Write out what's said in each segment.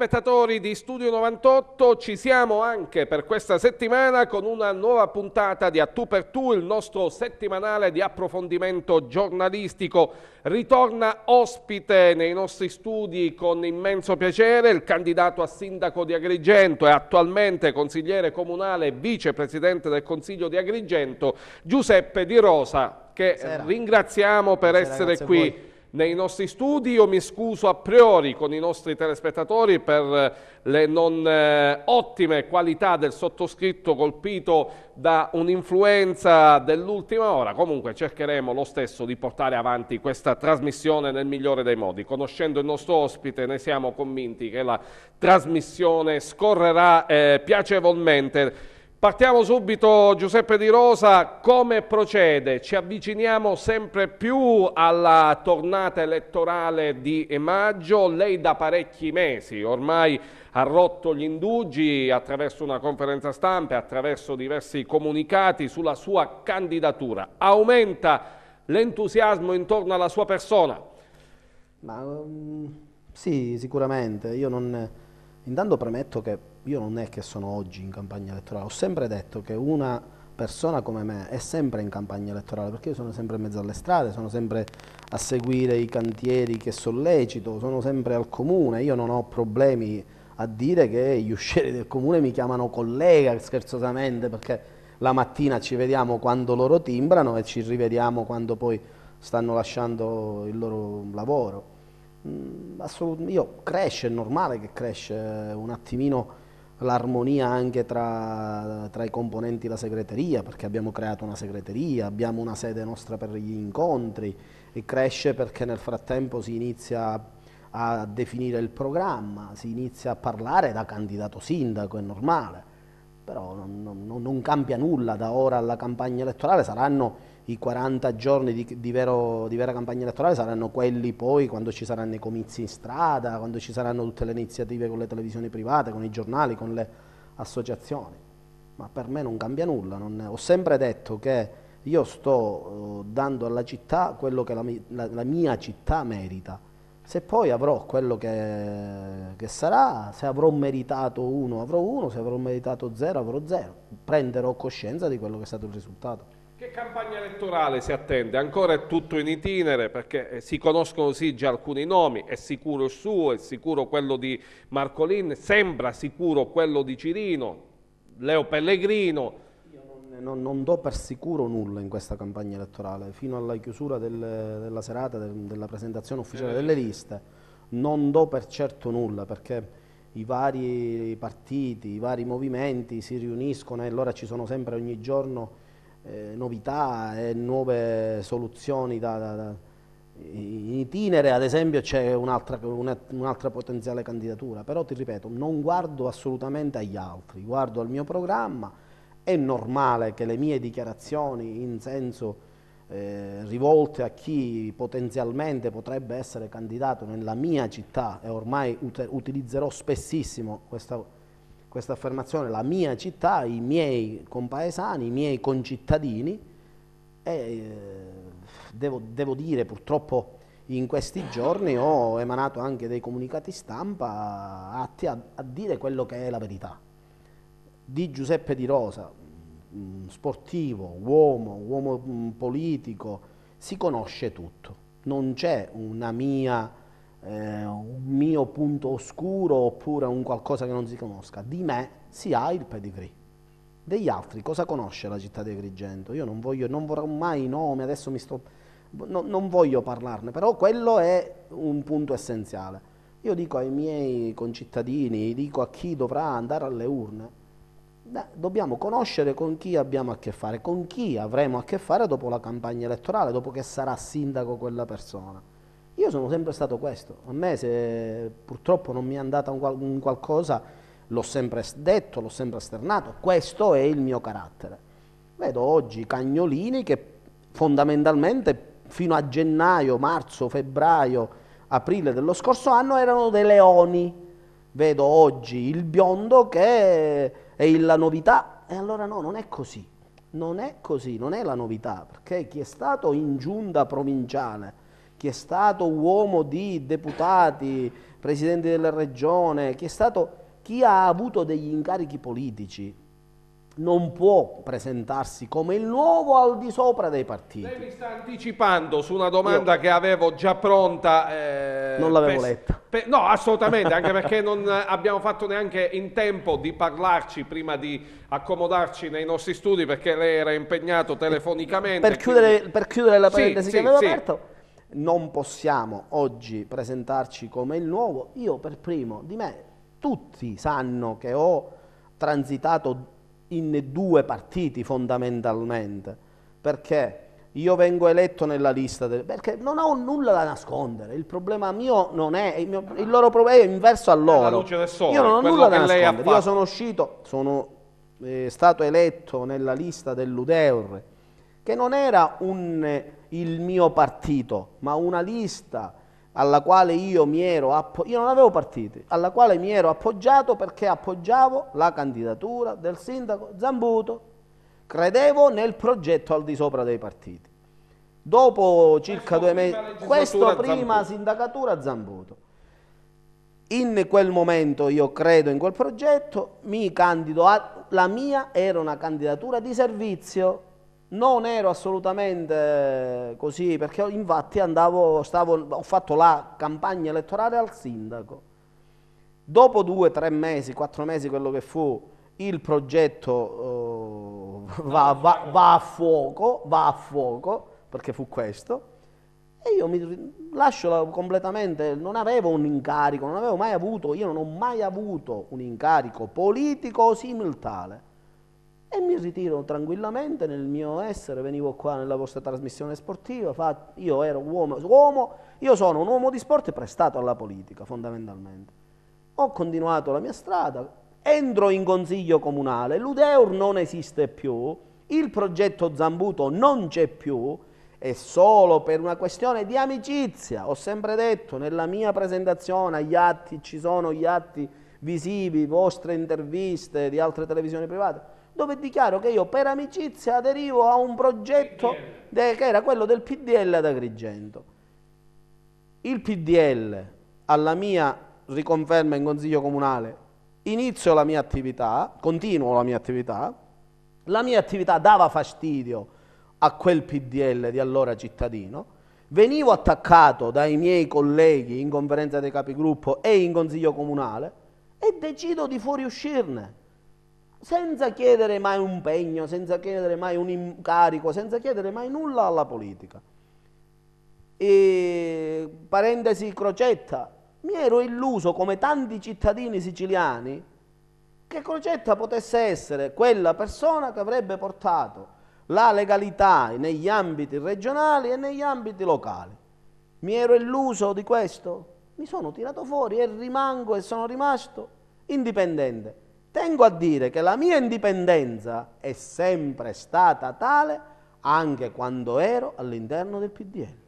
telespettatori di Studio 98, ci siamo anche per questa settimana con una nuova puntata di A Tu per Tu, il nostro settimanale di approfondimento giornalistico. Ritorna ospite nei nostri studi con immenso piacere il candidato a sindaco di Agrigento e attualmente consigliere comunale e vicepresidente del Consiglio di Agrigento, Giuseppe Di Rosa, che Buonasera. ringraziamo per Buonasera, essere qui nei nostri studi. Io mi scuso a priori con i nostri telespettatori per eh, le non eh, ottime qualità del sottoscritto colpito da un'influenza dell'ultima ora. Comunque cercheremo lo stesso di portare avanti questa trasmissione nel migliore dei modi. Conoscendo il nostro ospite ne siamo convinti che la trasmissione scorrerà eh, piacevolmente Partiamo subito Giuseppe Di Rosa, come procede? Ci avviciniamo sempre più alla tornata elettorale di maggio, lei da parecchi mesi ormai ha rotto gli indugi attraverso una conferenza stampa, attraverso diversi comunicati sulla sua candidatura. Aumenta l'entusiasmo intorno alla sua persona? Ma, um, sì, sicuramente. Io non... Intanto premetto che io non è che sono oggi in campagna elettorale, ho sempre detto che una persona come me è sempre in campagna elettorale, perché io sono sempre in mezzo alle strade, sono sempre a seguire i cantieri che sollecito, sono sempre al comune, io non ho problemi a dire che gli uscieri del comune mi chiamano collega scherzosamente perché la mattina ci vediamo quando loro timbrano e ci rivediamo quando poi stanno lasciando il loro lavoro. Mm, assolut io cresce, è normale che cresce un attimino l'armonia anche tra, tra, i componenti della segreteria, perché abbiamo creato una segreteria, abbiamo una sede nostra per gli incontri e cresce perché nel frattempo si inizia a definire il programma, si inizia a parlare da candidato sindaco, è normale, però non, non, non cambia nulla da ora alla campagna elettorale, saranno i 40 giorni di, di, vero, di, vera campagna elettorale saranno quelli poi quando ci saranno i comizi in strada, quando ci saranno tutte le iniziative con le televisioni private, con i giornali, con le associazioni. Ma per me non cambia nulla, non, ho sempre detto che io sto eh, dando alla città quello che la, la, la mia città merita. Se poi avrò quello che, che, sarà, se avrò meritato uno avrò uno, se avrò meritato zero avrò zero. Prenderò coscienza di quello che è stato il risultato. Che campagna elettorale si attende? Ancora è tutto in itinere perché eh, si conoscono sì già alcuni nomi, è sicuro il suo, è sicuro quello di Marcolin, sembra sicuro quello di Cirino, Leo Pellegrino. Io non, non, do per sicuro nulla in questa campagna elettorale, fino alla chiusura del, della serata del, della presentazione ufficiale delle liste non do per certo nulla perché i vari partiti, i vari movimenti si riuniscono e allora ci sono sempre ogni giorno eh, novità e nuove soluzioni da, da, da in itinere, ad esempio c'è un'altra un potenziale candidatura, però ti ripeto, non guardo assolutamente agli altri, guardo al mio programma, è normale che le mie dichiarazioni in senso eh, rivolte a chi potenzialmente potrebbe essere candidato nella mia città e ormai ut utilizzerò spessissimo questa questa affermazione, la mia città, i miei compaesani, i miei concittadini e eh, devo, devo, dire purtroppo in questi giorni ho emanato anche dei comunicati stampa atti a, a dire quello che è la verità. Di Giuseppe Di Rosa, mm, sportivo, uomo, uomo mm, politico, si conosce tutto. Non c'è una mia eh, un mio punto oscuro oppure un qualcosa che non si conosca. Di me si ha il pedigree. Degli altri cosa conosce la città di Agrigento? Io non, voglio, non vorrò mai i nomi, adesso mi sto... No, non voglio parlarne, però quello è un punto essenziale. Io dico ai miei concittadini, dico a chi dovrà andare alle urne, dobbiamo conoscere con chi abbiamo a che fare, con chi avremo a che fare dopo la campagna elettorale, dopo che sarà sindaco quella persona io sono sempre stato questo. A me se purtroppo non mi è andata un, qual un qualcosa, l'ho sempre detto, l'ho sempre esternato, questo è il mio carattere. Vedo oggi cagnolini che fondamentalmente fino a gennaio, marzo, febbraio, aprile dello scorso anno erano dei leoni. Vedo oggi il biondo che è la novità. E allora no, non è così. Non è così, non è la novità, perché chi è stato in giunta provinciale chi è stato uomo di deputati, presidente della regione, chi, è stato, chi ha avuto degli incarichi politici, non può presentarsi come il nuovo al di sopra dei partiti. Lei mi sta anticipando su una domanda Io... che avevo già pronta. Eh, non l'avevo letta. no, assolutamente, anche perché non abbiamo fatto neanche in tempo di parlarci prima di accomodarci nei nostri studi perché lei era impegnato telefonicamente. Per chiudere, quindi... per chiudere la parentesi sì, che sì, avevo sì. aperto non possiamo oggi presentarci come il nuovo, io per primo di me tutti sanno che ho transitato in due partiti fondamentalmente, perché io vengo eletto nella lista, del, perché non ho nulla da nascondere, il problema mio non è, il, mio, il loro problema è inverso a loro, sole, io non ho nulla da nascondere, io sono uscito, sono eh, stato eletto nella lista dell'Udeur, che non era un, eh, il mio partito, ma una lista alla quale io mi ero appoggiato, io non avevo partiti, alla quale mi ero appoggiato perché appoggiavo la candidatura del sindaco Zambuto, credevo nel progetto al di sopra dei partiti. Dopo circa questo due mesi, questo prima Zambuto. sindacatura Zambuto. In quel momento io credo in quel progetto, mi candido, a, la mia era una candidatura di servizio, non ero assolutamente eh, così, perché infatti andavo, stavo, ho fatto la campagna elettorale al sindaco. Dopo due, tre mesi, quattro mesi, quello che fu, il progetto uh, va, va, certo. va, a fuoco, va a fuoco, perché fu questo, e io mi lascio completamente, non avevo un incarico, non avevo mai avuto, io non ho mai avuto un incarico politico o similtale e mi ritiro tranquillamente nel mio essere, venivo qua nella vostra trasmissione sportiva, fa, io ero uomo, uomo, io sono un uomo di sport prestato alla politica fondamentalmente. Ho continuato la mia strada, entro in consiglio comunale, l'Udeur non esiste più, il progetto Zambuto non c'è più, è solo per una questione di amicizia, ho sempre detto nella mia presentazione agli atti, ci sono gli atti visivi, vostre interviste di altre televisioni private, dove dichiaro che io per amicizia aderivo a un progetto de, che era quello del PDL ad Agrigento. Il PDL, alla mia riconferma in Consiglio Comunale, inizio la mia attività, continuo la mia attività, la mia attività dava fastidio a quel PDL di allora cittadino, venivo attaccato dai miei colleghi in conferenza dei capigruppo e in consiglio comunale e decido di fuoriuscirne senza chiedere mai un pegno, senza chiedere mai un incarico, senza chiedere mai nulla alla politica. E, parentesi crocetta, mi ero illuso come tanti cittadini siciliani che Crocetta potesse essere quella persona che avrebbe portato la legalità negli ambiti regionali e negli ambiti locali. Mi ero illuso di questo? Mi sono tirato fuori e rimango e sono rimasto indipendente. Tengo a dire che la mia indipendenza è sempre stata tale anche quando ero all'interno del PDL.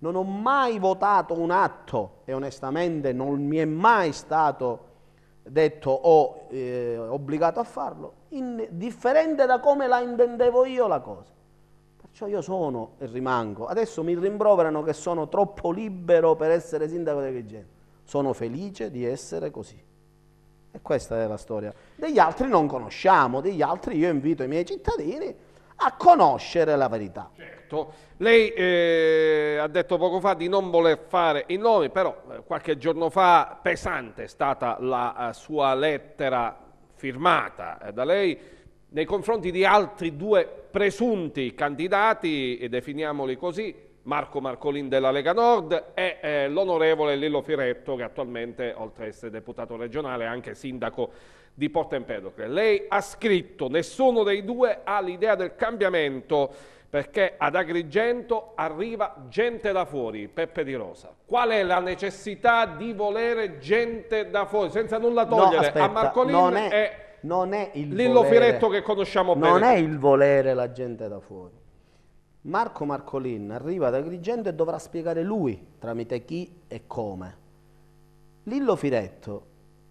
Non ho mai votato un atto e onestamente non mi è mai stato detto o eh, obbligato a farlo, in, differente da come la intendevo io la cosa. Perciò io sono e rimango. Adesso mi rimproverano che sono troppo libero per essere sindaco di Agrigento. Sono felice di essere così. E questa è la storia. Degli altri non conosciamo, degli altri io invito i miei cittadini a conoscere la verità. Certo, lei eh, ha detto poco fa di non voler fare i nomi, però eh, qualche giorno fa pesante è stata la eh, sua lettera firmata eh, da lei nei confronti di altri due presunti candidati, e definiamoli così, Marco Marcolin della Lega Nord e eh, l'onorevole Lillo Firetto che attualmente oltre a essere deputato regionale è anche sindaco di Porta Empedocle. Lei ha scritto nessuno dei due ha l'idea del cambiamento perché ad Agrigento arriva gente da fuori, Peppe Di Rosa. Qual è la necessità di volere gente da fuori? Senza nulla togliere no, aspetta, a Marcolin non è, non è il Lillo volere, Firetto che conosciamo bene. Non è il volere la gente da fuori Marco Marcolin arriva da Agrigento e dovrà spiegare lui tramite chi e come. Lillo Firetto,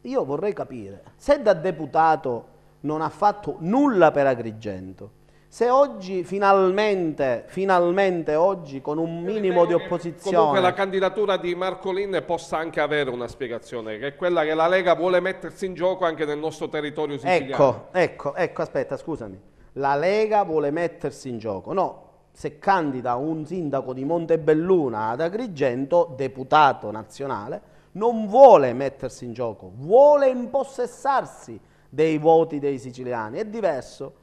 io vorrei capire, se da deputato non ha fatto nulla per Agrigento, se oggi finalmente, finalmente oggi con un minimo di opposizione... Comunque la candidatura di Marcolin possa anche avere una spiegazione, che è quella che la Lega vuole mettersi in gioco anche nel nostro territorio siciliano. Ecco, ecco, ecco, aspetta, scusami. La Lega vuole mettersi in gioco. No, se candida un sindaco di Montebelluna ad Agrigento, deputato nazionale, non vuole mettersi in gioco, vuole impossessarsi dei voti dei siciliani, è diverso.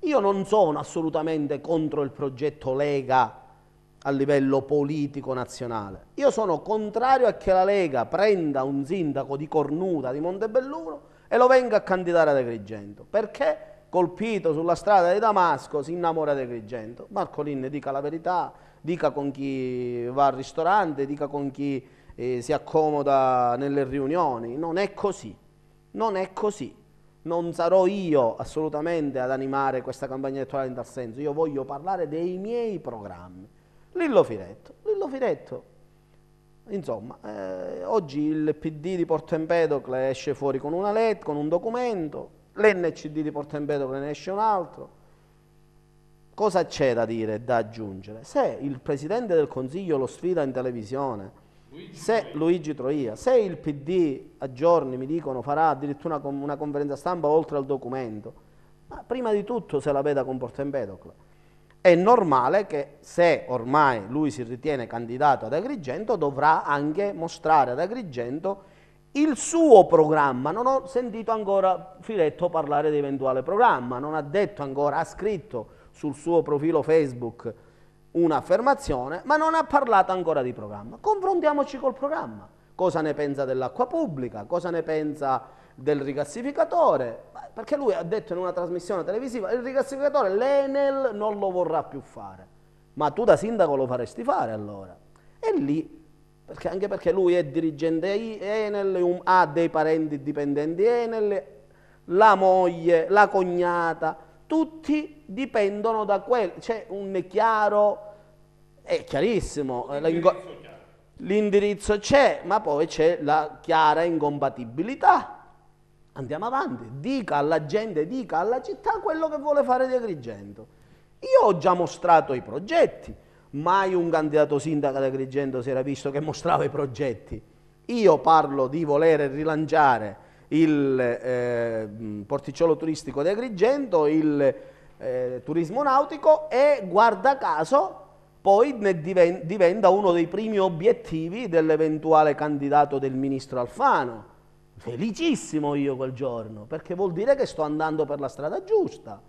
Io non sono assolutamente contro il progetto Lega a livello politico nazionale, io sono contrario a che la Lega prenda un sindaco di Cornuta, di Montebelluno e lo venga a candidare ad Agrigento, perché colpito sulla strada di Damasco, si innamora di Agrigento. Marcolin dica la verità, dica con chi va al ristorante, dica con chi eh, si accomoda nelle riunioni. Non è così, non è così. Non sarò io assolutamente ad animare questa campagna elettorale in tal senso. Io voglio parlare dei miei programmi. Lillo Firetto, Lillo Firetto. Insomma, eh, oggi il PD di Porto Empedocle esce fuori con, una let- con un documento, l'NCD di Porto Empedocle ne esce un altro. Cosa c'è da dire, da aggiungere? Se il Presidente del Consiglio lo sfida in televisione, Luigi se Troia. Luigi Troia, se il PD a giorni mi dicono farà addirittura una, una conferenza stampa oltre al documento, ma prima di tutto se la veda con Porto Empedocle. È normale che se ormai lui si ritiene candidato ad Agrigento dovrà anche mostrare ad Agrigento il suo programma, non ho sentito ancora Filetto parlare di eventuale programma, non ha detto ancora, ha scritto sul suo profilo Facebook un'affermazione, ma non ha parlato ancora di programma. Confrontiamoci col programma. Cosa ne pensa dell'acqua pubblica? Cosa ne pensa del rigassificatore? Perché lui ha detto in una trasmissione televisiva, il rigassificatore l'Enel non lo vorrà più fare. Ma tu da sindaco lo faresti fare allora. E lì perché, anche perché lui è dirigente Enel, ha dei parenti dipendenti Enel, la moglie, la cognata, tutti dipendono da quello. C'è un chiaro, è chiarissimo, eh, l'indirizzo c'è, ma poi c'è la chiara incompatibilità. Andiamo avanti, dica alla gente, dica alla città quello che vuole fare di Agrigento. Io ho già mostrato i progetti mai un candidato sindaco ad Agrigento si era visto che mostrava i progetti. Io parlo di volere rilanciare il eh, porticciolo turistico di Agrigento, il eh, turismo nautico e guarda caso poi diven diventa uno dei primi obiettivi dell'eventuale candidato del ministro Alfano. Felicissimo io quel giorno, perché vuol dire che sto andando per la strada giusta,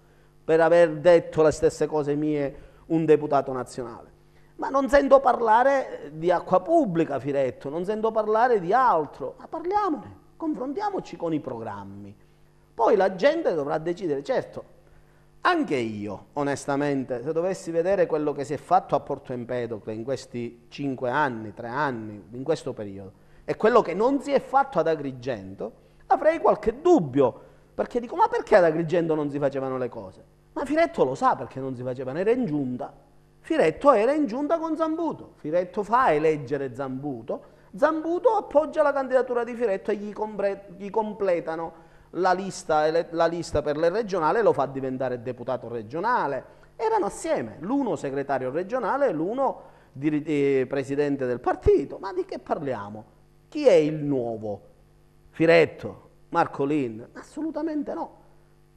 per aver detto le stesse cose mie un deputato nazionale. Ma non sento parlare di acqua pubblica, Firetto, non sento parlare di altro, ma parliamone, confrontiamoci con i programmi. Poi la gente dovrà decidere, certo, anche io, onestamente, se dovessi vedere quello che si è fatto a Porto Empedocle in questi cinque anni, tre anni, in questo periodo, e quello che non si è fatto ad Agrigento, avrei qualche dubbio, perché dico, ma perché ad Agrigento non si facevano le cose? Ma Firetto lo sa perché non si facevano, era in giunta. Firetto era in giunta con Zambuto. Firetto fa eleggere Zambuto. Zambuto appoggia la candidatura di Firetto e gli, gli completano la lista, la lista, per le regionali e lo fa diventare deputato regionale. Erano assieme, l'uno segretario regionale e l'uno eh, presidente del partito. Ma di che parliamo? Chi è il nuovo? Firetto? Marcolin? Assolutamente no.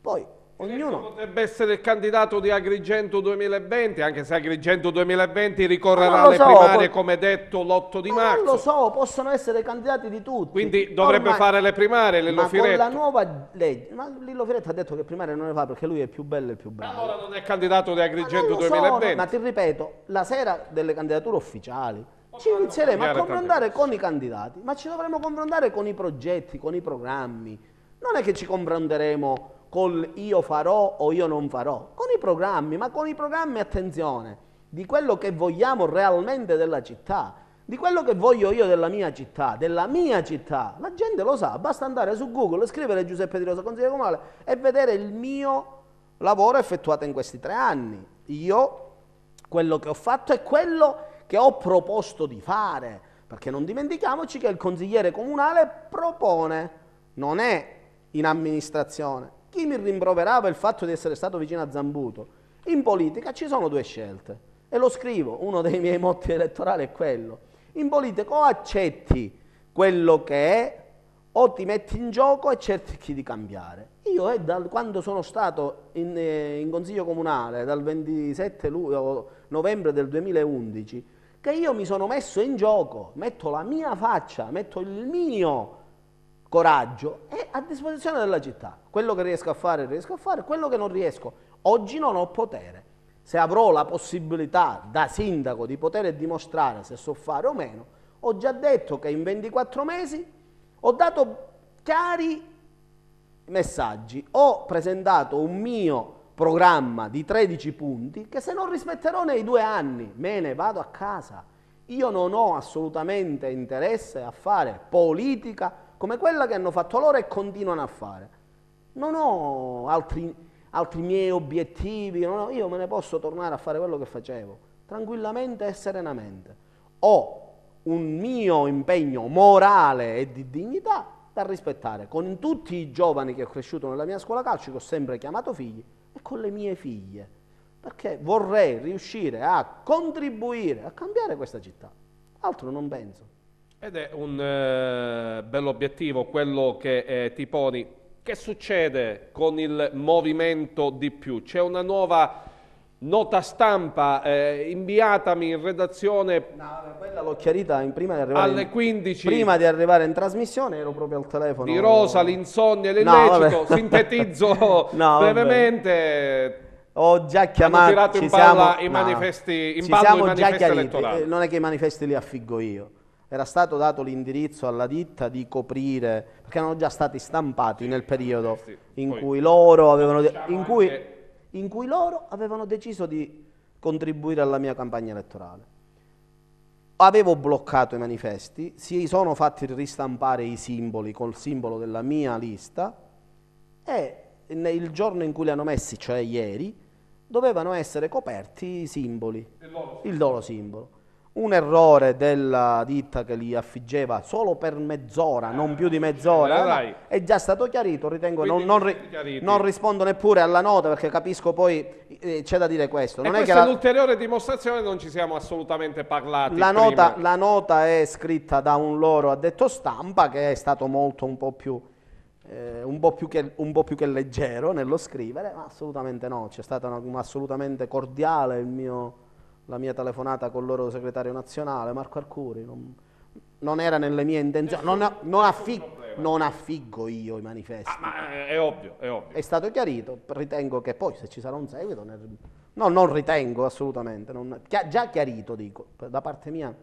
Poi Ognuno... Potrebbe essere il candidato di Agrigento 2020, anche se Agrigento 2020 ricorrerà alle so, primarie, poi... come detto, l'8 di ma marzo. Non lo so, possono essere candidati di tutti. Quindi dovrebbe Ormai... fare le primarie, Lillo ma Firetto. Ma la nuova legge, ma Lillo Firetto ha detto che primarie non ne fa perché lui è più bello e più bravo. Allora non è candidato di Agrigento ma 2020. So, ma ti ripeto, la sera delle candidature ufficiali, ci inizieremo a confrontare con i candidati, ma ci dovremo confrontare con i progetti, con i programmi. Non è che ci confronteremo col io farò o io non farò, con i programmi, ma con i programmi attenzione, di quello che vogliamo realmente della città, di quello che voglio io della mia città, della mia città. La gente lo sa, basta andare su Google, scrivere Giuseppe Di Rosa Consiglio Comunale e vedere il mio lavoro effettuato in questi tre anni. Io quello che ho fatto è quello che ho proposto di fare, perché non dimentichiamoci che il consigliere comunale propone, non è in amministrazione. Chi mi rimproverava il fatto di essere stato vicino a Zambuto? In politica ci sono due scelte e lo scrivo, uno dei miei motti elettorali è quello. In politica o accetti quello che è o ti metti in gioco e cerchi di cambiare. Io eh, da quando sono stato in, eh, in Consiglio Comunale, dal 27 novembre del 2011, che io mi sono messo in gioco, metto la mia faccia, metto il mio coraggio è a disposizione della città. Quello che riesco a fare riesco a fare, quello che non riesco. Oggi non ho potere. Se avrò la possibilità da sindaco di poter dimostrare se so fare o meno, ho già detto che in 24 mesi ho dato chiari messaggi, ho presentato un mio programma di 13 punti che se non rispetterò nei due anni me ne vado a casa. Io non ho assolutamente interesse a fare politica come quella che hanno fatto loro e continuano a fare. Non ho altri, altri miei obiettivi, ho, io me ne posso tornare a fare quello che facevo, tranquillamente e serenamente. Ho un mio impegno morale e di dignità da rispettare con tutti i giovani che ho cresciuto nella mia scuola calcio, che ho sempre chiamato figli, e con le mie figlie, perché vorrei riuscire a contribuire a cambiare questa città. Altro non penso. Ed è un eh, bell'obiettivo quello che eh, ti poni. Che succede con il movimento di più? C'è una nuova nota stampa eh, inviatami in redazione no, quella l'ho chiarita in prima di arrivare alle 15 in, prima di arrivare in trasmissione ero proprio al telefono di Rosa, l'insonnia e l'illecito no, sintetizzo no, brevemente ho già chiamato ci siamo, i manifesti, in ci siamo già chiariti, eh, non è che i manifesti li affiggo io era stato dato l'indirizzo alla ditta di coprire, perché erano già stati stampati sì, nel periodo in, cui avevano, diciamo in, cui, anche... in cui loro avevano deciso di contribuire alla mia campagna elettorale. Avevo bloccato i manifesti, si sono fatti ristampare i simboli col simbolo della mia lista e il giorno in cui li hanno messi, cioè ieri, dovevano essere coperti i simboli, il loro simbolo un errore della ditta che li affiggeva solo per mezz'ora, non più di mezz'ora, eh, è già stato chiarito, ritengo, non, non, ri, non, rispondo neppure alla nota perché capisco poi eh, c'è da dire questo. Non e è questa è un'ulteriore dimostrazione, non ci siamo assolutamente parlati la nota, la nota, è scritta da un loro addetto stampa che è stato molto un po' più, eh, un po più, che, un po più che, leggero nello scrivere, ma assolutamente no, c'è stato un, assolutamente cordiale il mio la mia telefonata con il loro segretario nazionale, Marco Arcuri, non, non era nelle mie intenzioni, non, non, affig non, affiggo io i manifesti. Ah, eh, è, ovvio, è ovvio. È stato chiarito, ritengo che poi se ci sarà un seguito, ne... no, non ritengo assolutamente, Chia già chiarito dico, da parte mia.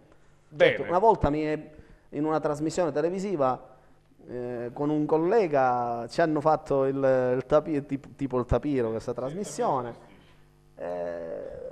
Certo, una volta è, in una trasmissione televisiva eh, con un collega ci hanno fatto il, il tapiro, tipo, tipo, il tapiro questa trasmissione. Eh,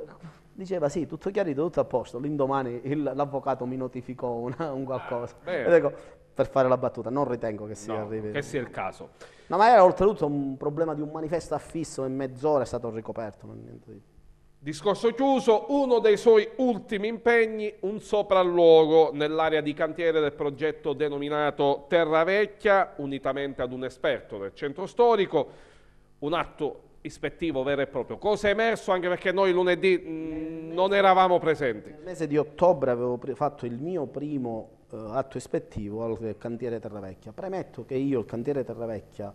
diceva sì, tutto chiarito, tutto a posto. L'indomani l'avvocato mi notificò una, un ah, qualcosa. Ah, dico, ecco, per fare la battuta, non ritengo che sia, no, che sia il caso. No, ma era oltretutto un problema di un manifesto affisso in mezz'ora è stato ricoperto, di... Discorso chiuso, uno dei suoi ultimi impegni, un sopralluogo nell'area di cantiere del progetto denominato Terra Vecchia, unitamente ad un esperto del centro storico, un atto ispettivo vero e proprio. Cosa è emerso anche perché noi lunedì mh, mm, non eravamo presenti. Nel mese di ottobre avevo fatto il mio primo eh, atto ispettivo al cantiere Terravecchia. Premetto che io il cantiere Terravecchia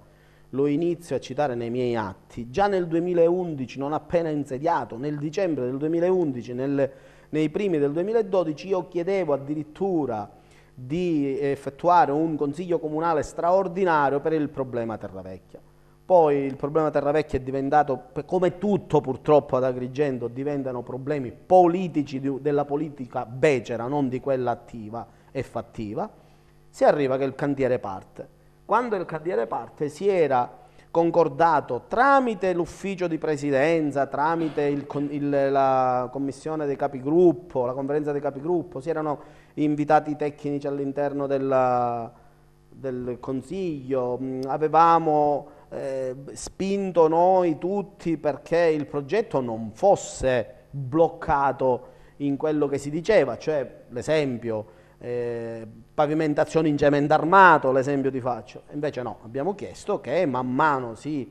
lo inizio a citare nei miei atti. Già nel 2011, non appena insediato, nel dicembre del 2011, nel, nei primi del 2012, io chiedevo addirittura di effettuare un consiglio comunale straordinario per il problema Terravecchia. Poi il problema Terravecchia è diventato, come tutto purtroppo ad Agrigento, diventano problemi politici di, della politica becera, non di quella attiva e fattiva. Si arriva che il cantiere parte. Quando il cantiere parte si era concordato tramite l'ufficio di presidenza, tramite il, il, la commissione dei capigruppo, la conferenza dei capigruppo, si erano invitati i tecnici all'interno della, del Consiglio, mm, avevamo eh, spinto noi tutti perché il progetto non fosse bloccato in quello che si diceva, cioè l'esempio eh, pavimentazione in cemento armato, l'esempio di faccio. Invece no, abbiamo chiesto che man mano si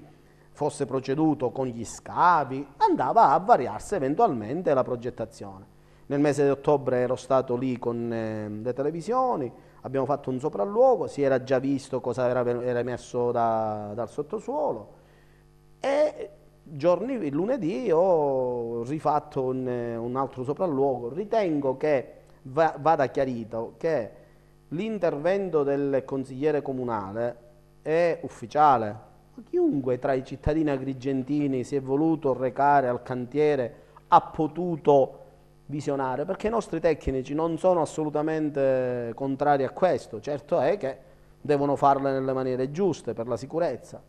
fosse proceduto con gli scavi, andava a variarsi eventualmente la progettazione. Nel mese di ottobre ero stato lì con eh, le televisioni, abbiamo fatto un sopralluogo, si era già visto cosa era, era emesso da, dal sottosuolo e giorni, lunedì ho rifatto un, un altro sopralluogo. Ritengo che va, vada chiarito che l'intervento del consigliere comunale è ufficiale. chiunque tra i cittadini agrigentini si è voluto recare al cantiere ha potuto visionario, perché i nostri tecnici non sono assolutamente contrari a questo, certo è che devono farle nelle maniere giuste per la sicurezza.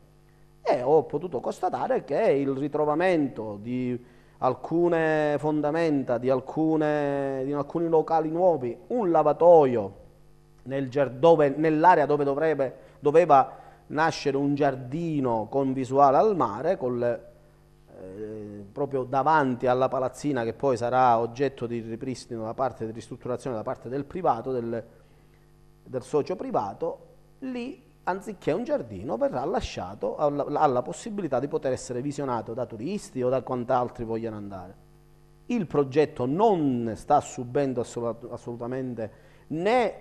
E ho potuto constatare che il ritrovamento di alcune fondamenta, di, alcune, di alcuni locali nuovi, un lavatoio nel nell'area dove dovrebbe, doveva nascere un giardino con visuale al mare, con le eh, proprio davanti alla palazzina che poi sarà oggetto di ripristino da parte di ristrutturazione da parte del privato, del, del socio privato, lì anziché un giardino verrà lasciato alla, alla, possibilità di poter essere visionato da turisti o da quant'altri vogliano andare. Il progetto non sta subendo assolutamente né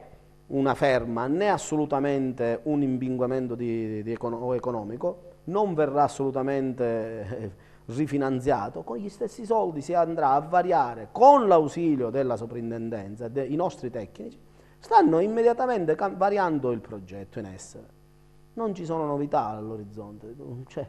una ferma né assolutamente un imbinguamento di, di econo economico, non verrà assolutamente eh, rifinanziato, con gli stessi soldi si andrà a variare con l'ausilio della soprintendenza, de, i nostri tecnici, stanno immediatamente variando il progetto in essere. Non ci sono novità all'orizzonte, cioè,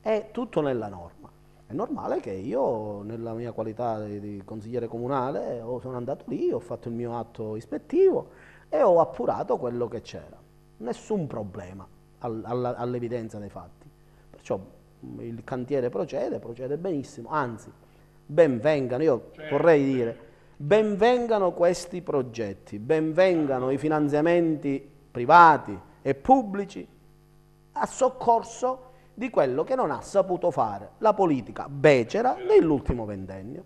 è tutto nella norma. È normale che io, nella mia qualità di, di consigliere comunale, sono andato lì, ho fatto il mio atto ispettivo e ho appurato quello che c'era. Nessun problema all'evidenza dei fatti. Perciò il cantiere procede, procede benissimo, anzi, benvengano, io certo. vorrei dire, benvengano questi progetti, benvengano i finanziamenti privati e pubblici a soccorso di quello che non ha saputo fare la politica becera nell'ultimo ventennio.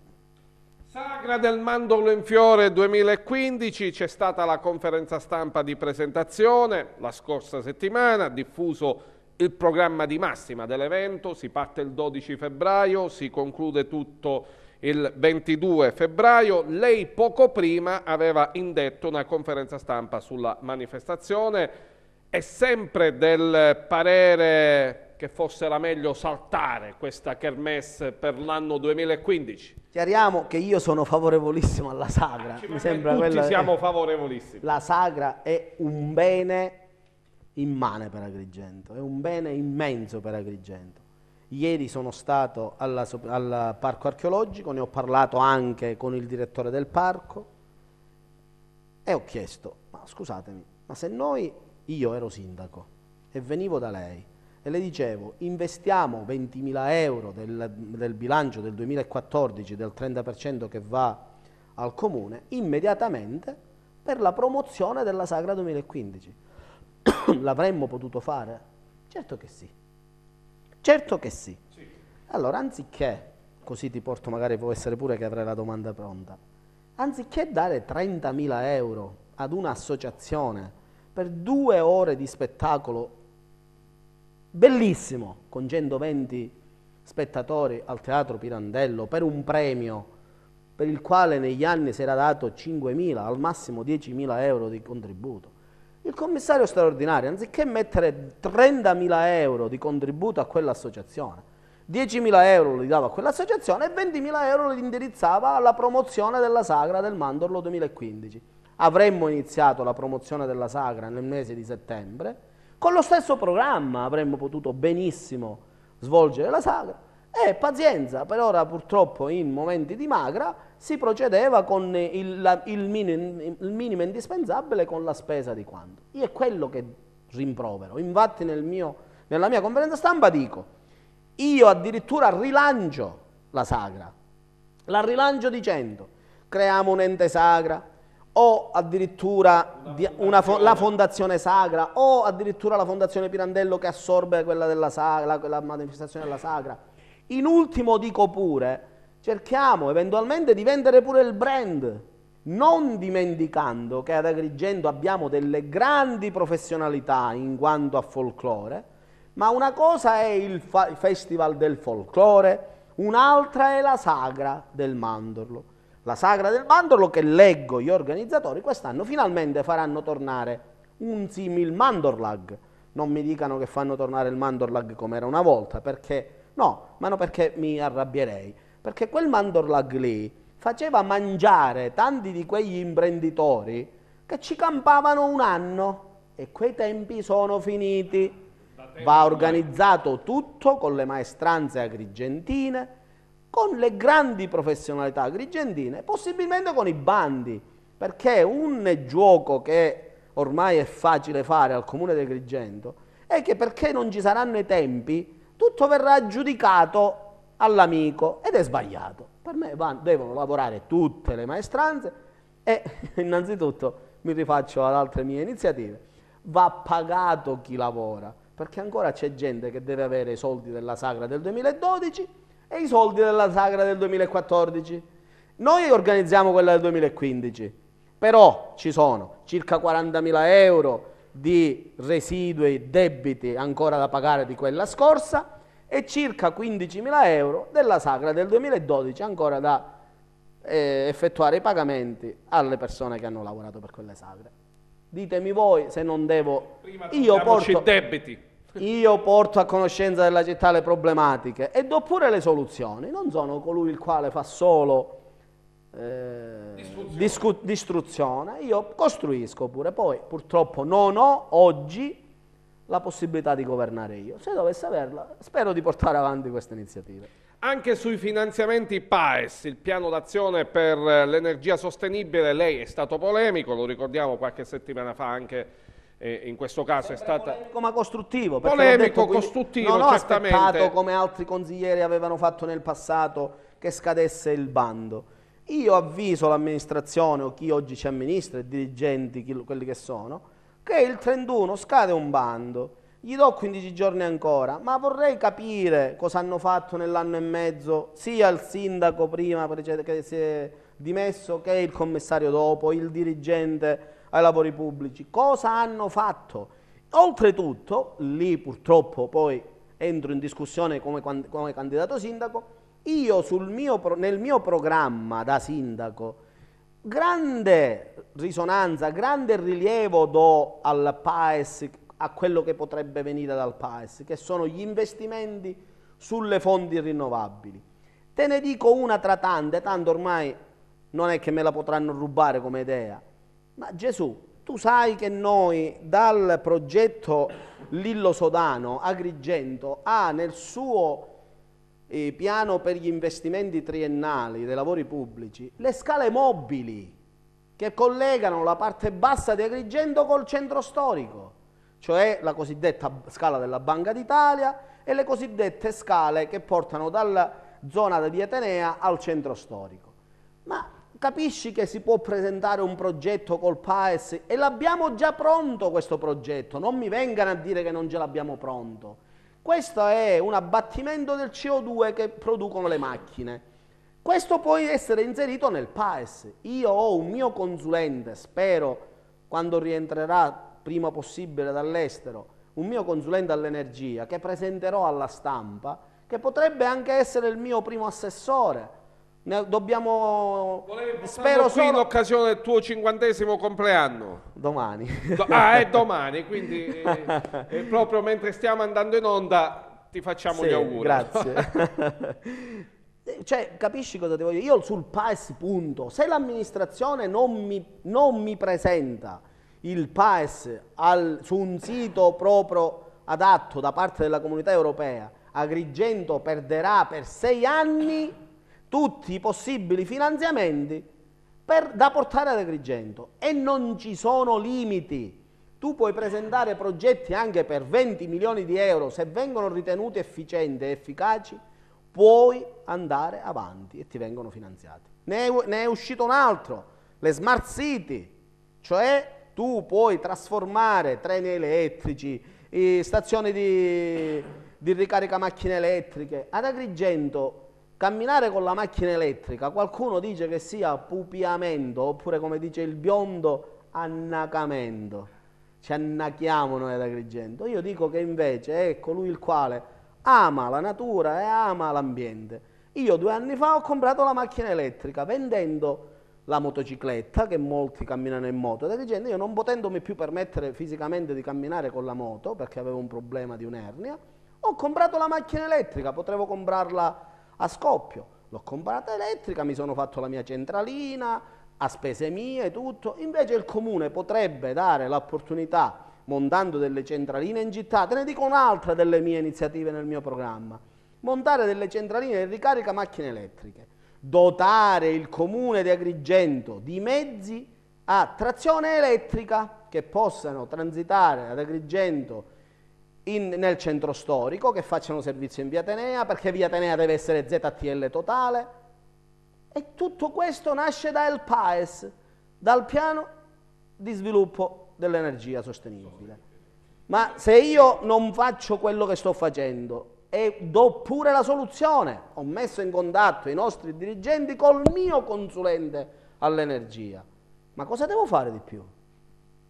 Sagra del mandorlo in fiore 2015 c'è stata la conferenza stampa di presentazione la scorsa settimana, diffuso il programma di massima dell'evento si parte il 12 febbraio, si conclude tutto il 22 febbraio. Lei poco prima aveva indetto una conferenza stampa sulla manifestazione. È sempre del parere che fosse la meglio saltare questa kermesse per l'anno 2015. Chiariamo che io sono favorevolissimo alla sagra. Ah, Mi sembra tutti quella... siamo favorevolissimi. La sagra è un bene immane per Agrigento, è un bene immenso per Agrigento. Ieri sono stato alla, al parco archeologico, ne ho parlato anche con il direttore del parco e ho chiesto, ma scusatemi, ma se noi, io ero sindaco e venivo da lei e le dicevo investiamo 20.000 euro del, del bilancio del 2014 del 30% che va al comune immediatamente per la promozione della Sagra 2015 L'avremmo potuto fare? Certo che sì. Certo che sì. sì. Allora, anziché, così ti porto, magari può essere pure che avrai la domanda pronta, anziché dare 30.000 euro ad un'associazione per due ore di spettacolo bellissimo, con 120 spettatori al Teatro Pirandello, per un premio per il quale negli anni si era dato 5.000, al massimo 10.000 euro di contributo. Il commissario straordinario, anziché mettere 30.000 euro di contributo a quell'associazione, 10.000 euro li dava a quell'associazione e 20.000 euro li indirizzava alla promozione della sagra del mandorlo 2015. Avremmo iniziato la promozione della sagra nel mese di settembre, con lo stesso programma avremmo potuto benissimo svolgere la sagra, e eh, pazienza, per ora purtroppo in momenti di magra si procedeva con il, la, il, minimo, il minimo indispensabile con la spesa di quanto. Io è quello che rimprovero. Infatti nel mio, nella mia conferenza stampa dico, io addirittura rilancio la sagra, la rilancio dicendo, creiamo un ente sagra, o addirittura una una la fondazione sagra, o addirittura la fondazione Pirandello che assorbe quella della sagra, la, la manifestazione della sagra in ultimo dico pure, cerchiamo eventualmente di vendere pure il brand, non dimenticando che ad Agrigento abbiamo delle grandi professionalità in quanto a folklore, ma una cosa è il, il festival del folklore, un'altra è la sagra del mandorlo. La sagra del mandorlo che leggo gli organizzatori quest'anno finalmente faranno tornare un simil mandorlag. Non mi dicano che fanno tornare il mandorlag come era una volta, perché No, ma non perché mi arrabbierei, perché quel Mandorlag lì faceva mangiare tanti di quegli imprenditori che ci campavano un anno e quei tempi sono finiti. Va organizzato tutto con le maestranze agrigentine, con le grandi professionalità agrigentine, possibilmente con i bandi, perché un gioco che ormai è facile fare al comune di Agrigento è che perché non ci saranno i tempi, tutto verrà giudicato all'amico ed è sbagliato. Per me van, devono lavorare tutte le maestranze e innanzitutto mi rifaccio ad altre mie iniziative. Va pagato chi lavora, perché ancora c'è gente che deve avere i soldi della sagra del 2012 e i soldi della sagra del 2014. Noi organizziamo quella del 2015, però ci sono circa 40.000 euro, di residui debiti ancora da pagare di quella scorsa e circa 15.000 euro della sagra del 2012 ancora da eh, effettuare i pagamenti alle persone che hanno lavorato per quelle sagre. Ditemi voi se non devo... Prima io porto, debiti. Io porto a conoscenza della città le problematiche e do pure le soluzioni. Non sono colui il quale fa solo eh, distruzione. distruzione, io costruisco pure. Poi purtroppo non ho oggi la possibilità di governare io. Se dovesse averla, spero di portare avanti questa iniziativa. Anche sui finanziamenti PAES, il piano d'azione per l'energia sostenibile, lei è stato polemico, lo ricordiamo qualche settimana fa anche eh, in questo caso Sempre è stata... Polemico ma costruttivo. Polemico, detto, costruttivo, non ho certamente. aspettato come altri consiglieri avevano fatto nel passato che scadesse il bando. Io avviso l'amministrazione o chi oggi ci amministra, i dirigenti, chi, quelli che sono, che il 31 scade un bando, gli do 15 giorni ancora, ma vorrei capire cosa hanno fatto nell'anno e mezzo sia il sindaco prima che si è dimesso che il commissario dopo, il dirigente ai lavori pubblici, cosa hanno fatto. Oltretutto, lì purtroppo poi entro in discussione come, come candidato sindaco, io mio, nel mio programma da sindaco grande risonanza, grande rilievo do al PAES, a quello che potrebbe venire dal PAES, che sono gli investimenti sulle fonti rinnovabili. Te ne dico una tra tante, tanto ormai non è che me la potranno rubare come idea, ma Gesù, tu sai che noi dal progetto Lillo Sodano, Agrigento, ha nel suo eh, piano per gli investimenti triennali dei lavori pubblici, le scale mobili che collegano la parte bassa di Agrigento col centro storico, cioè la cosiddetta scala della Banca d'Italia e le cosiddette scale che portano dalla zona di Atenea al centro storico. Ma capisci che si può presentare un progetto col PAES e l'abbiamo già pronto questo progetto, non mi vengano a dire che non ce l'abbiamo pronto. Questo è un abbattimento del CO2 che producono le macchine. Questo può essere inserito nel PAES. Io ho un mio consulente, spero quando rientrerà prima possibile dall'estero, un mio consulente all'energia che presenterò alla stampa, che potrebbe anche essere il mio primo assessore, ne dobbiamo... Spero qui solo... in occasione del tuo cinquantesimo compleanno. Domani. Do ah, è domani, quindi è, eh, è proprio mentre stiamo andando in onda ti facciamo sì, gli auguri. Grazie. Eh, cioè, capisci cosa devo dire? Io sul PAES punto, se l'amministrazione non mi, non mi, presenta il PAES al, su un sito proprio adatto da parte della comunità europea, Agrigento perderà per sei anni tutti i possibili finanziamenti per, da portare ad Agrigento e non ci sono limiti. Tu puoi presentare progetti anche per 20 milioni di euro, se vengono ritenuti efficienti e efficaci, puoi andare avanti e ti vengono finanziati. Ne è, ne è uscito un altro, le smart city, cioè tu puoi trasformare treni elettrici, stazioni di, di ricarica macchine elettriche. Ad Agrigento Camminare con la macchina elettrica, qualcuno dice che sia pupiamento, oppure come dice il biondo, annacamento. Ci annachiamo noi ad Agrigento. Io dico che invece è colui il quale ama la natura e ama l'ambiente. Io due anni fa ho comprato la macchina elettrica vendendo la motocicletta, che molti camminano in moto, da dicendo io non potendomi più permettere fisicamente di camminare con la moto, perché avevo un problema di un'ernia, ho comprato la macchina elettrica, potevo comprarla a scoppio. L'ho comprata elettrica, mi sono fatto la mia centralina, a spese mie, tutto. Invece il comune potrebbe dare l'opportunità, montando delle centraline in città, te ne dico un'altra delle mie iniziative nel mio programma, montare delle centraline di ricarica macchine elettriche, dotare il comune di Agrigento di mezzi a trazione elettrica che possano transitare ad Agrigento in, nel centro storico, che facciano servizio in via Atenea, perché via Atenea deve essere ZTL totale. E tutto questo nasce dal PAES, dal piano di sviluppo dell'energia sostenibile. Ma se io non faccio quello che sto facendo e do pure la soluzione, ho messo in contatto i nostri dirigenti col mio consulente all'energia, ma cosa devo fare di più?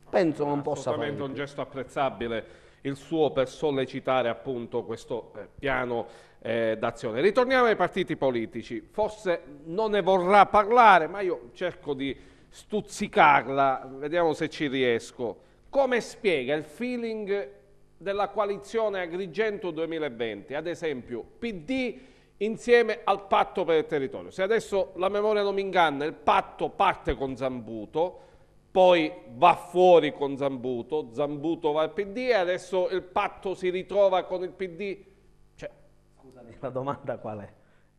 Penso non possa fare. Assolutamente un gesto apprezzabile il suo per sollecitare appunto questo eh, piano eh, d'azione. Ritorniamo ai partiti politici, forse non ne vorrà parlare, ma io cerco di stuzzicarla, vediamo se ci riesco. Come spiega il feeling della coalizione Agrigento 2020, ad esempio PD insieme al patto per il territorio. Se adesso la memoria non mi inganna, il patto parte con Zambuto, poi va fuori con Zambuto, Zambuto va al PD e adesso il patto si ritrova con il PD. Cioè, Scusami, la domanda qual è?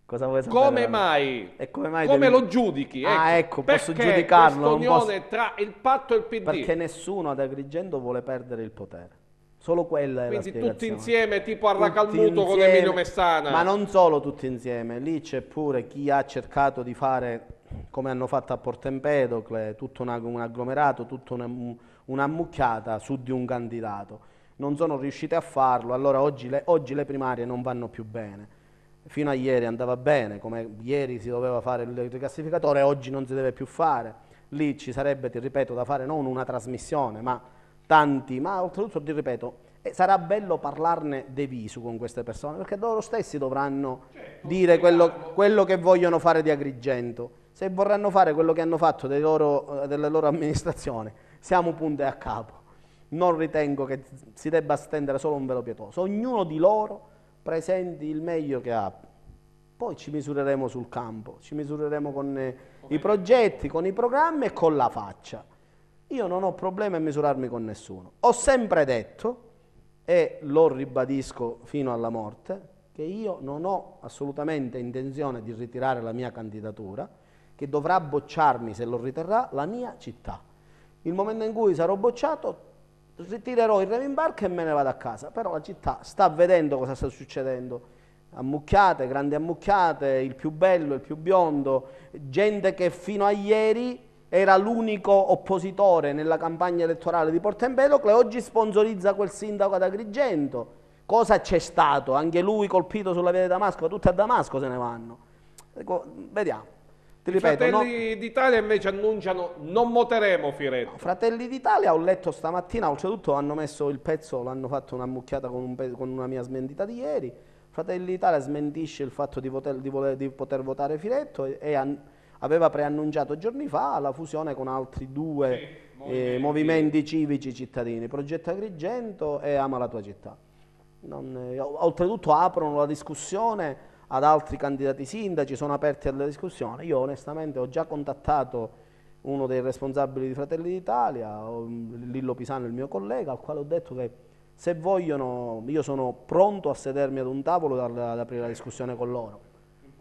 Cosa vuoi sapere? Come mai? E come mai come devi... lo giudichi? Ecco. Ah, ecco, ecco posso giudicarlo. L'unione posso... tra il patto e il PD. Perché nessuno ad Agrigento vuole perdere il potere. Solo quella è Quindi la tutti insieme, tipo Arracalmuto con Emilio Messana. Ma non solo tutti insieme, lì c'è pure chi ha cercato di fare come hanno fatto a Porto Empedocle, tutto un agglomerato, tutta una, un'ammucchiata su di un candidato. Non sono riuscite a farlo, allora oggi le, oggi le primarie non vanno più bene. Fino a ieri andava bene, come ieri si doveva fare il ricassificatore, oggi non si deve più fare. Lì ci sarebbe, ti ripeto, da fare non una trasmissione, ma tanti, ma oltretutto ti ripeto, eh, sarà bello parlarne de visu con queste persone, perché loro stessi dovranno certo, dire quello, quello, che vogliono fare di Agrigento se vorranno fare quello che hanno fatto loro, eh, della loro amministrazioni, siamo punte a capo. Non ritengo che si debba stendere solo un velo pietoso. Ognuno di loro presenti il meglio che ha. Poi ci misureremo sul campo, ci misureremo con eh, i progetti, con i programmi e con la faccia. Io non ho problemi a misurarmi con nessuno. Ho sempre detto, e lo ribadisco fino alla morte, che io non ho assolutamente intenzione di ritirare la mia candidatura, che dovrà bocciarmi, se lo riterrà, la mia città. Il momento in cui sarò bocciato, ritirerò il remo in barca e me ne vado a casa. Però la città sta vedendo cosa sta succedendo. Ammucchiate, grandi ammucchiate, il più bello, il più biondo, gente che fino a ieri era l'unico oppositore nella campagna elettorale di Porto Empedocle, oggi sponsorizza quel sindaco ad Agrigento. Cosa c'è stato? Anche lui colpito sulla via di Damasco, tutti a Damasco se ne vanno. Ecco, vediamo. Ti ripeto, Fratelli no... d'Italia invece annunciano non voteremo Firetto. No, Fratelli d'Italia ho letto stamattina, oltretutto hanno messo il pezzo, l'hanno fatto un'ammucchiata con, un pezzo, con una mia smentita di ieri. Fratelli d'Italia smentisce il fatto di, poter, di voler, di poter votare Firetto e, e an, aveva preannunciato giorni fa la fusione con altri due sì, eh, movimenti. movimenti civici cittadini, Progetto Agrigento e Ama la tua città. Non, eh, oltretutto aprono la discussione ad altri candidati sindaci, sono aperti alla discussione. Io onestamente ho già contattato uno dei responsabili di Fratelli d'Italia, mm, Lillo Pisano, il mio collega, al quale ho detto che se vogliono io sono pronto a sedermi ad un tavolo ad, ad aprire la discussione con loro.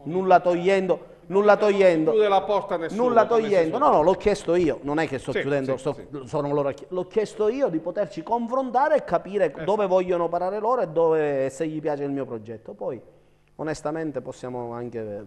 Nulla togliendo, nulla togliendo. Non chiude la porta a nessuno. Nulla togliendo. No, no, l'ho chiesto io, non è che sto sì, chiudendo, sì, sto, sì. sono loro L'ho chiesto io di poterci confrontare e capire esatto. dove vogliono parare loro e dove, se gli piace il mio progetto. Poi onestamente possiamo anche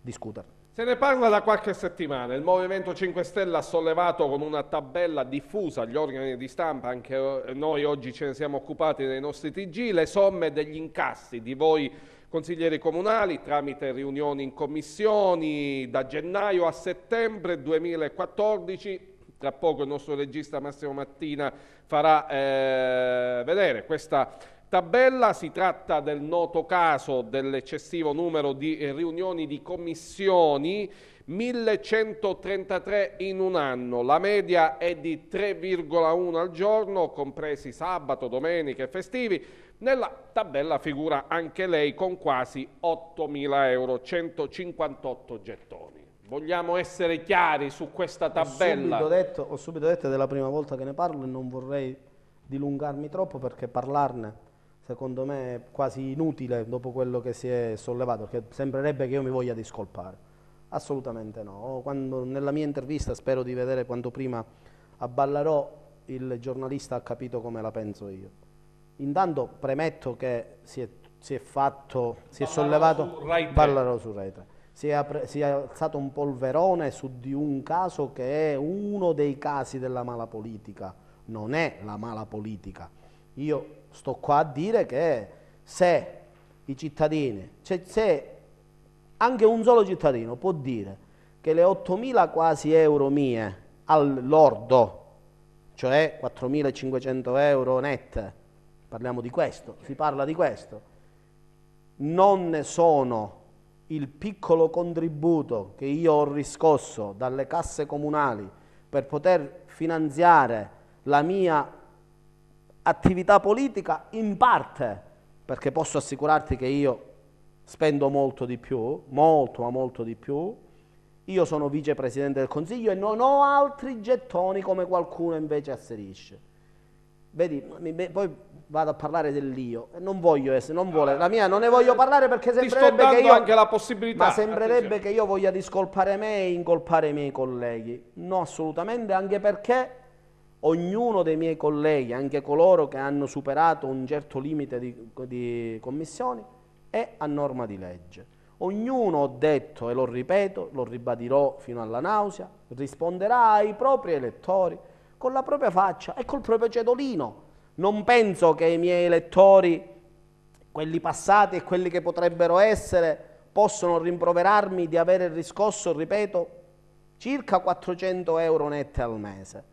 discutere. Se ne parla da qualche settimana, il Movimento 5 Stelle ha sollevato con una tabella diffusa agli organi di stampa, anche noi oggi ce ne siamo occupati nei nostri TG, le somme degli incassi di voi consiglieri comunali tramite riunioni in commissioni da gennaio a settembre 2014 tra poco il nostro regista Massimo Mattina farà eh, vedere questa tabella si tratta del noto caso dell'eccessivo numero di eh, riunioni di commissioni 1133 in un anno, la media è di 3,1 al giorno, compresi sabato, domenica e festivi. Nella tabella figura anche lei con quasi 8.000 euro, 158 gettoni. Vogliamo essere chiari su questa tabella. Ho subito, detto, ho subito detto, è della prima volta che ne parlo e non vorrei dilungarmi troppo perché parlarne secondo me quasi inutile dopo quello che si è sollevato, perché sembrerebbe che io mi voglia discolpare. Assolutamente no. Oh, quando, nella mia intervista spero di vedere quanto prima a Ballarò il giornalista ha capito come la penso io. Intanto premetto che si è, si è fatto, si è sollevato, su Rai Ballarò su Rai 3. Si è, si è, alzato un polverone su di un caso che è uno dei casi della mala politica, non è la mala politica. Io sto qua a dire che se i cittadini, cioè se anche un solo cittadino può dire che le 8.000 quasi euro mie al lordo, cioè 4.500 euro net, parliamo di questo, si parla di questo, non sono il piccolo contributo che io ho riscosso dalle casse comunali per poter finanziare la mia attività politica in parte, perché posso assicurarti che io spendo molto di più, molto ma molto di più, io sono vicepresidente del Consiglio e non ho altri gettoni come qualcuno invece asserisce. Vedi, poi vado a parlare dell'io, non voglio essere, non vuole, la mia non ne voglio parlare perché sembrerebbe che io... anche la possibilità. Ma sembrerebbe che io voglia discolpare me e incolpare i miei colleghi. No, assolutamente, anche perché ognuno dei miei colleghi, anche coloro che hanno superato un certo limite di, di commissioni, è a norma di legge. Ognuno, ho detto e lo ripeto, lo ribadirò fino alla nausea, risponderà ai propri elettori con la propria faccia e col proprio cedolino. Non penso che i miei elettori, quelli passati e quelli che potrebbero essere, possono rimproverarmi di avere riscosso, ripeto, circa 400 euro nette al mese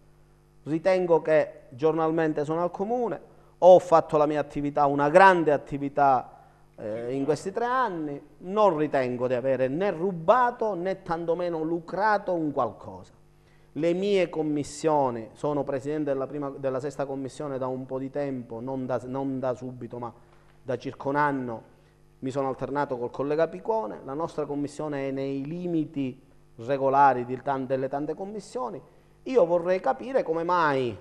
ritengo che giornalmente sono al comune, ho fatto la mia attività, una grande attività eh, in questi tre anni, non ritengo di avere né rubato né tantomeno lucrato un qualcosa. Le mie commissioni, sono presidente della, prima, della sesta commissione da un po' di tempo, non da, non da subito ma da circa un anno, mi sono alternato col collega Picone, la nostra commissione è nei limiti regolari tante, delle tante commissioni, io vorrei capire come mai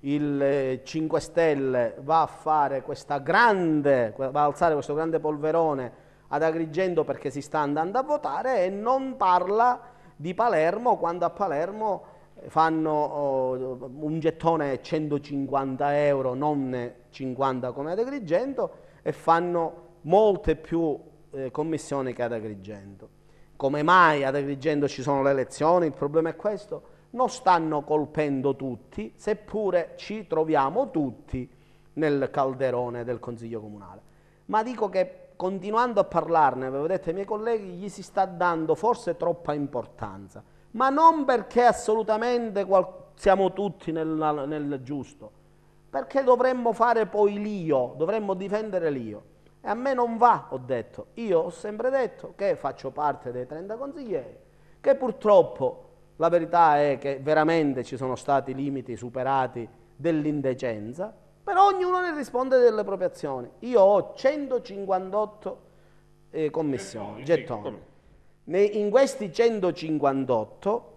il 5 eh, Stelle va a fare questa grande, va a alzare questo grande polverone ad Agrigento perché si sta andando a votare e non parla di Palermo quando a Palermo eh, fanno oh, un gettone 150 euro, non 50 come ad Agrigento e fanno molte più eh, commissioni che ad Agrigento. Come mai ad Agrigento ci sono le elezioni? Il problema è questo non stanno colpendo tutti, seppure ci troviamo tutti nel calderone del Consiglio Comunale. Ma dico che continuando a parlarne, avevo detto ai miei colleghi, gli si sta dando forse troppa importanza, ma non perché assolutamente siamo tutti nel, nel giusto, perché dovremmo fare poi l'io, dovremmo difendere l'io. E a me non va, ho detto. Io ho sempre detto che faccio parte dei 30 consiglieri, che purtroppo la verità è che veramente ci sono stati limiti superati dell'indecenza, però ognuno ne risponde delle proprie azioni. Io ho 158 eh, commissioni, gettoni. gettoni. In questi 158,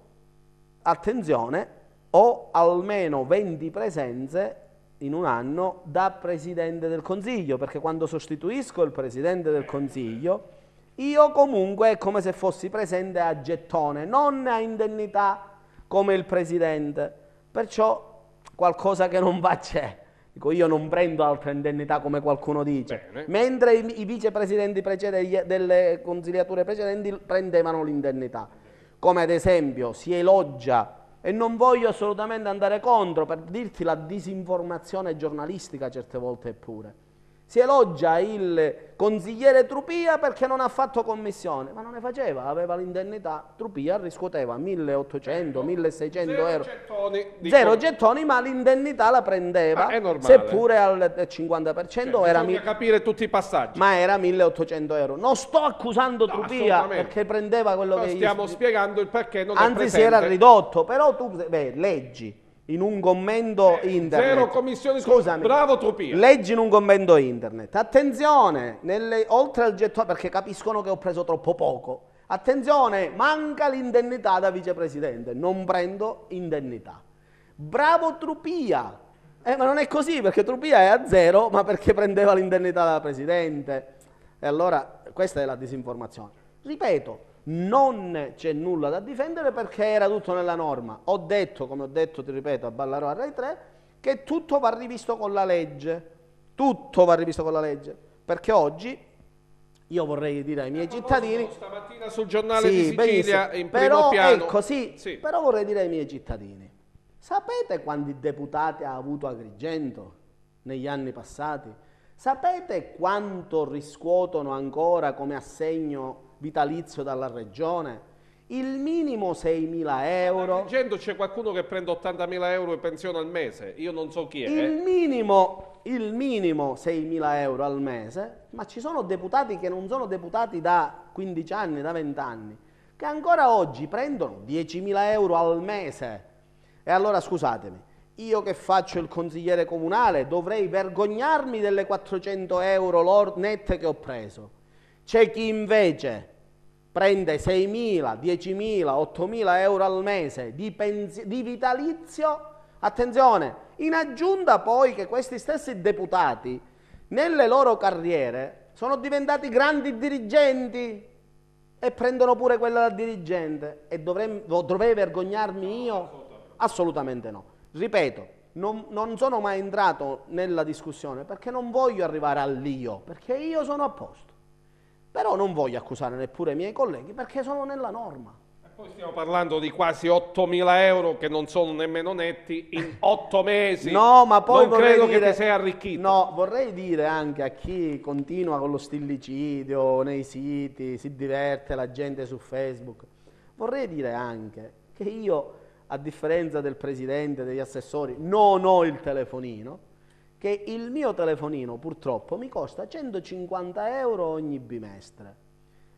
attenzione, ho almeno 20 presenze in un anno da Presidente del Consiglio, perché quando sostituisco il Presidente del Consiglio io comunque è come se fossi presente a gettone, non a indennità come il presidente. Perciò qualcosa che non va c'è. Dico, io non prendo altra indennità come qualcuno dice. Bene. Mentre i, i vicepresidenti delle consigliature precedenti prendevano l'indennità. Come ad esempio si elogia, e non voglio assolutamente andare contro, per dirti la disinformazione giornalistica certe volte è pure si elogia il consigliere Trupia perché non ha fatto commissione, ma non ne faceva, aveva l'indennità. Trupia riscuoteva 1800, 1600 zero euro. Gettoni zero con... gettoni, ma l'indennità la prendeva, ah, seppure al 50%. Cioè, era mi... capire tutti i passaggi. Ma era 1800 euro. Non sto accusando no, Trupia perché prendeva quello no, che... Stiamo gli... spiegando il perché non Anzi, si era ridotto, però tu beh, leggi in un commento eh, internet. Zero commissioni, scusami. Bravo Tupia. Leggi in un commento internet. Attenzione, nelle, oltre al gettone, perché capiscono che ho preso troppo poco. Attenzione, manca l'indennità da vicepresidente, non prendo indennità. Bravo Trupia. Eh, ma non è così perché Trupia è a zero, ma perché prendeva l'indennità da presidente. E allora questa è la disinformazione. Ripeto, non c'è nulla da difendere perché era tutto nella norma. Ho detto, come ho detto, ti ripeto, a Ballarò a Rai 3, che tutto va rivisto con la legge. Tutto va rivisto con la legge. Perché oggi io vorrei dire ai miei eh, cittadini... Stamattina sul giornale sì, di Sicilia in però, primo piano... Ecco, sì, sì. Però vorrei dire ai miei cittadini, sapete quanti deputati ha avuto Agrigento negli anni passati? Sapete quanto riscuotono ancora come assegno vitalizio dalla regione, il minimo 6.000 euro. Leggendo c'è qualcuno che prende 80.000 euro di pensione al mese, io non so chi è. Il eh. minimo, il minimo 6.000 euro al mese, ma ci sono deputati che non sono deputati da 15 anni, da 20 anni, che ancora oggi prendono 10.000 euro al mese. E allora scusatemi, io che faccio il consigliere comunale dovrei vergognarmi delle 400 euro net che ho preso c'è chi invece prende 6.000, 10.000, 8.000 euro al mese di, di vitalizio, attenzione, in aggiunta poi che questi stessi deputati nelle loro carriere sono diventati grandi dirigenti e prendono pure quella da dirigente e dovrei, dovrei vergognarmi io? Assolutamente no. Ripeto, non, non, sono mai entrato nella discussione perché non voglio arrivare all'io, perché io sono a posto. Però non voglio accusare neppure i miei colleghi perché sono nella norma. E poi stiamo parlando di quasi 8.000 euro che non sono nemmeno netti in 8 mesi. No, ma poi non credo dire, che ti sei arricchito. No, vorrei dire anche a chi continua con lo stillicidio nei siti, si diverte la gente su Facebook. Vorrei dire anche che io, a differenza del presidente, degli assessori, non ho il telefonino che il mio telefonino purtroppo mi costa 150 euro ogni bimestre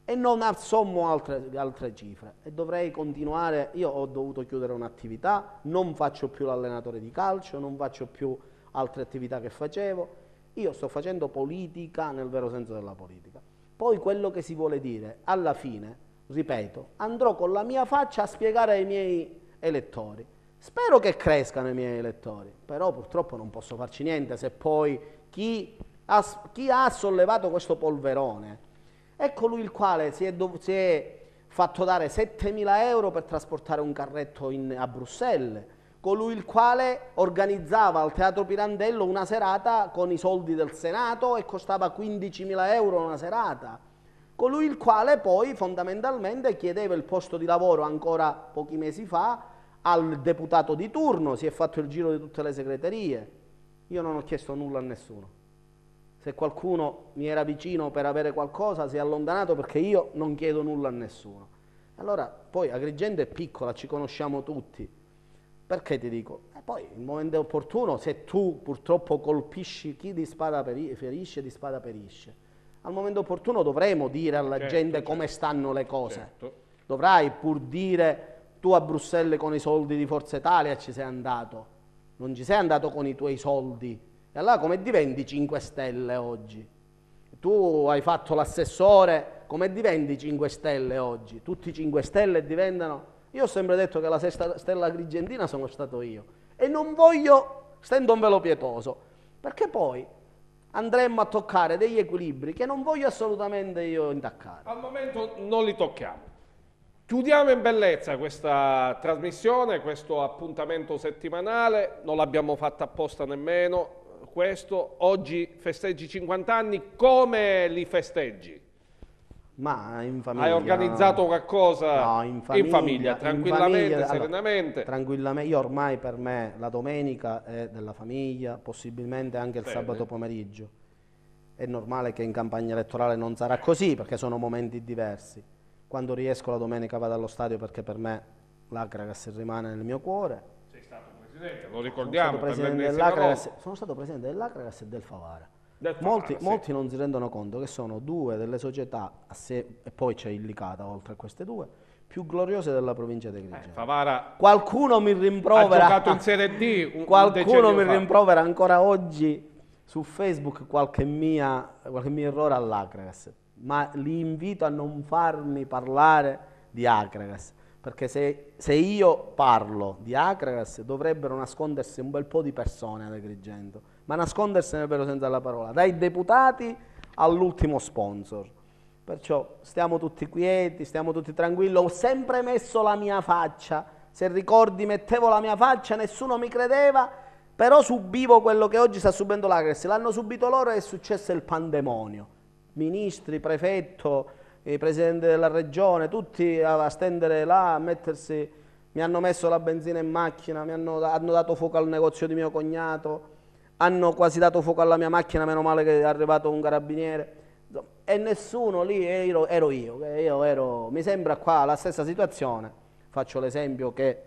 e non assommo altre, altre cifre e dovrei continuare, io ho dovuto chiudere un'attività, non faccio più l'allenatore di calcio, non faccio più altre attività che facevo, io sto facendo politica nel vero senso della politica. Poi quello che si vuole dire, alla fine, ripeto, andrò con la mia faccia a spiegare ai miei elettori Spero che crescano i miei elettori, però purtroppo non posso farci niente se poi chi ha, chi ha sollevato questo polverone è colui ecco il quale si è, si è fatto dare 7.000 euro per trasportare un carretto in, a Bruxelles, colui il quale organizzava al Teatro Pirandello una serata con i soldi del Senato e costava 15.000 euro una serata, colui il quale poi fondamentalmente chiedeva il posto di lavoro ancora pochi mesi fa al deputato di turno, si è fatto il giro di tutte le segreterie. Io non ho chiesto nulla a nessuno. Se qualcuno mi era vicino per avere qualcosa, si è allontanato perché io non chiedo nulla a nessuno. Allora, poi Agrigento è piccola, ci conosciamo tutti. Perché ti dico? E eh, poi, il momento opportuno, se tu purtroppo colpisci chi di spada ferisce, di spada perisce. Al momento opportuno dovremo dire alla certo, gente certo. come certo. stanno le cose. Certo. Dovrai pur dire tu a Bruxelles con i soldi di Forza Italia ci sei andato, non ci sei andato con i tuoi soldi. E allora come diventi 5 Stelle oggi? Tu hai fatto l'assessore, come diventi 5 Stelle oggi? Tutti 5 Stelle diventano... Io ho sempre detto che la sesta stella grigentina sono stato io. E non voglio, stendo un velo pietoso, perché poi andremmo a toccare degli equilibri che non voglio assolutamente io intaccare. Al momento non li tocchiamo. Chiudiamo in bellezza questa trasmissione, questo appuntamento settimanale, non l'abbiamo fatta apposta nemmeno, questo oggi festeggi 50 anni, come li festeggi? Ma in famiglia. Hai organizzato qualcosa? No, in famiglia. In famiglia tranquillamente, in famiglia, serenamente. Allora, tranquillamente. Io ormai per me la domenica è della famiglia, possibilmente anche il Bene. sabato pomeriggio. È normale che in campagna elettorale non sarà così perché sono momenti diversi quando riesco la domenica vado allo stadio perché per me l'Acragas rimane nel mio cuore. Sei stato presidente, lo ricordiamo. Sono stato presidente, dell'Acragas, sono stato presidente dell'Acragas e del Favara. Del Favara molti, sì. molti, non si rendono conto che sono due delle società, e poi c'è Illicata oltre a queste due, più gloriose della provincia di Agrigento. Eh, Favara qualcuno mi rimprovera. Ha giocato in Serie D. Un, qualcuno un mi fa. rimprovera ancora oggi su Facebook qualche, mia, qualche mio errore all'Acragas ma li invito a non farmi parlare di Acragas, perché se, se io parlo di Acragas dovrebbero nascondersi un bel po' di persone ad Agrigento, ma nascondersene però senza la parola, dai deputati all'ultimo sponsor. Perciò stiamo tutti quieti, stiamo tutti tranquilli, ho sempre messo la mia faccia, se ricordi mettevo la mia faccia, nessuno mi credeva, però subivo quello che oggi sta subendo l'Acres, l'hanno subito loro e è successo il pandemonio ministri, prefetto, i presidenti della regione, tutti a stendere là, a mettersi, mi hanno messo la benzina in macchina, mi hanno, hanno dato fuoco al negozio di mio cognato, hanno quasi dato fuoco alla mia macchina, meno male che è arrivato un carabiniere. E nessuno lì ero, ero io, io ero, mi sembra qua la stessa situazione, faccio l'esempio che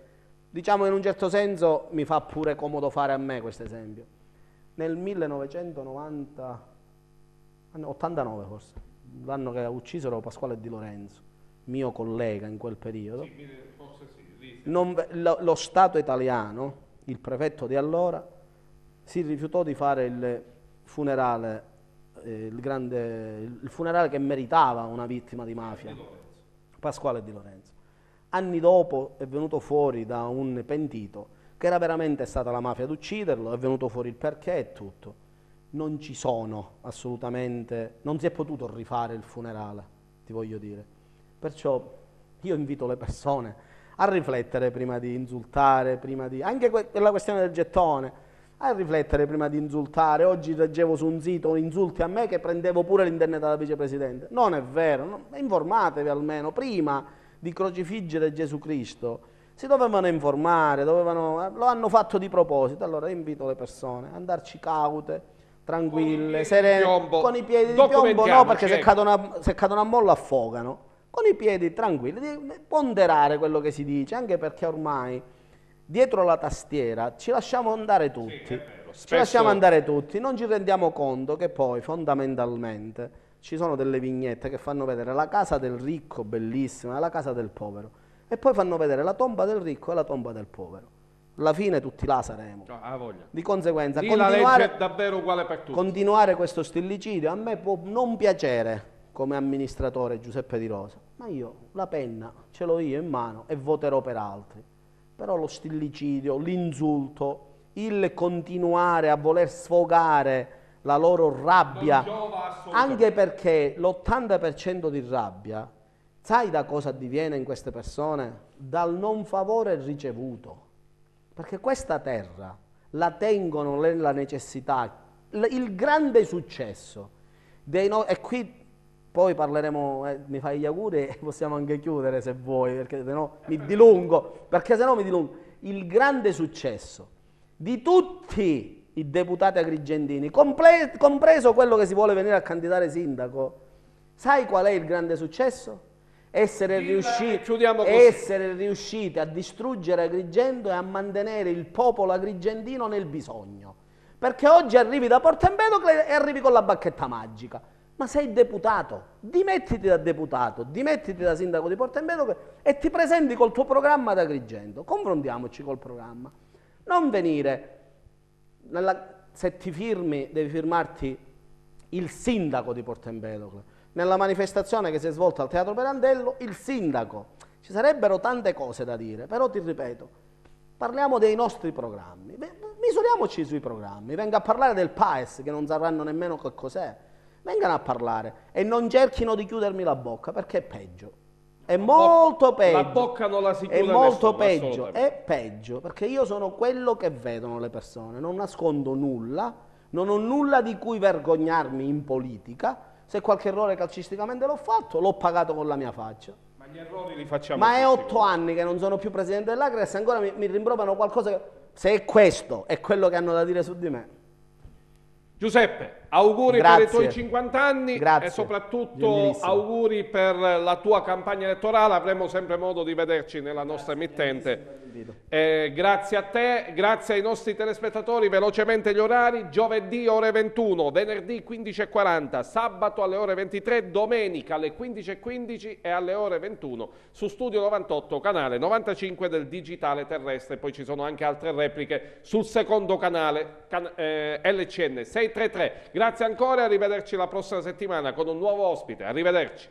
diciamo in un certo senso mi fa pure comodo fare a me questo esempio. Nel 1990 89 forse, l'anno che uccisero Pasquale Di Lorenzo, mio collega in quel periodo. Sì, forse sì, lì, sì. Non, lo, lo, Stato italiano, il prefetto di allora, si rifiutò di fare il funerale, eh, il, grande, il funerale che meritava una vittima di mafia, di Pasquale Di Lorenzo. Anni dopo è venuto fuori da un pentito che era veramente stata la mafia ad ucciderlo, è venuto fuori il perché e tutto non ci sono assolutamente, non si è potuto rifare il funerale, ti voglio dire. Perciò io invito le persone a riflettere prima di insultare, prima di... anche per la questione del gettone, a riflettere prima di insultare. Oggi leggevo su un sito insulti a me che prendevo pure l'indennità da vicepresidente. Non è vero, no? informatevi almeno prima di crocifiggere Gesù Cristo. Si dovevano informare, dovevano, eh, lo hanno fatto di proposito. Allora invito le persone a andarci caute, tranquille, serene, con i piedi di piombo, no perché se ecco. cadono, a, se cadono a mollo affogano, con i piedi tranquilli, di ponderare quello che si dice, anche perché ormai dietro la tastiera ci lasciamo andare tutti, sì, ci lasciamo andare tutti, non ci rendiamo conto che poi fondamentalmente ci sono delle vignette che fanno vedere la casa del ricco, bellissima, e la casa del povero, e poi fanno vedere la tomba del ricco e la tomba del povero alla fine tutti la saremo. Ah, Di conseguenza, Dì continuare, davvero uguale per tutti. continuare questo stillicidio a me può non piacere come amministratore Giuseppe Di Rosa, ma io la penna ce l'ho io in mano e voterò per altri. Però lo stillicidio, l'insulto, il continuare a voler sfogare la loro rabbia, anche perché l'80% di rabbia, sai da cosa diviene in queste persone? Dal non favore ricevuto. Perché questa terra la tengono nella necessità, il grande successo dei no- e qui poi parleremo, eh, mi fai gli auguri e possiamo anche chiudere se vuoi, perché se no mi dilungo, perché se no mi dilungo. Il grande successo di tutti i deputati agrigentini, comple- compreso quello che si vuole venire a candidare sindaco, sai qual è il grande successo? essere, riusciti, essere riusciti a distruggere Agrigento e a mantenere il popolo agrigentino nel bisogno. Perché oggi arrivi da Porto Empedocle e arrivi con la bacchetta magica. Ma sei deputato, dimettiti da deputato, dimettiti da sindaco di Porto Empedocle e ti presenti col tuo programma da Agrigento. Confrontiamoci col programma. Non venire, nella, se ti firmi, devi firmarti il sindaco di Porto Empedocle nella manifestazione che si è svolta al Teatro Perandello, il sindaco. Ci sarebbero tante cose da dire, però ti ripeto, parliamo dei nostri programmi. Misuriamoci sui programmi, venga a parlare del PAES, che non sapranno nemmeno che cos'è. Vengano a parlare e non cerchino di chiudermi la bocca, perché è peggio. È la molto bocca, peggio. La bocca non la si chiude È molto nessuno, peggio, è peggio, perché io sono quello che vedono le persone, non nascondo nulla, non ho nulla di cui vergognarmi in politica, se qualche errore calcisticamente l'ho fatto, l'ho pagato con la mia faccia. Ma gli errori li facciamo. Ma è otto anni che non sono più presidente dell'Acres e ancora mi, mi rimproverano qualcosa. Che, se è questo, è quello che hanno da dire su di me. Giuseppe. Auguri Grazie. per i tuoi 50 anni Grazie. e soprattutto auguri per la tua campagna elettorale, avremo sempre modo di vederci nella nostra emittente. Eh, grazie a te, grazie ai nostri telespettatori, velocemente gli orari, giovedì ore 21, venerdì 15.40, sabato alle ore 23, domenica alle 15.15 .15 e alle ore 21 su Studio 98, canale 95 del Digitale Terrestre, poi ci sono anche altre repliche sul secondo canale, can eh, LCN 633. Grazie Grazie ancora e arrivederci la prossima settimana con un nuovo ospite. Arrivederci.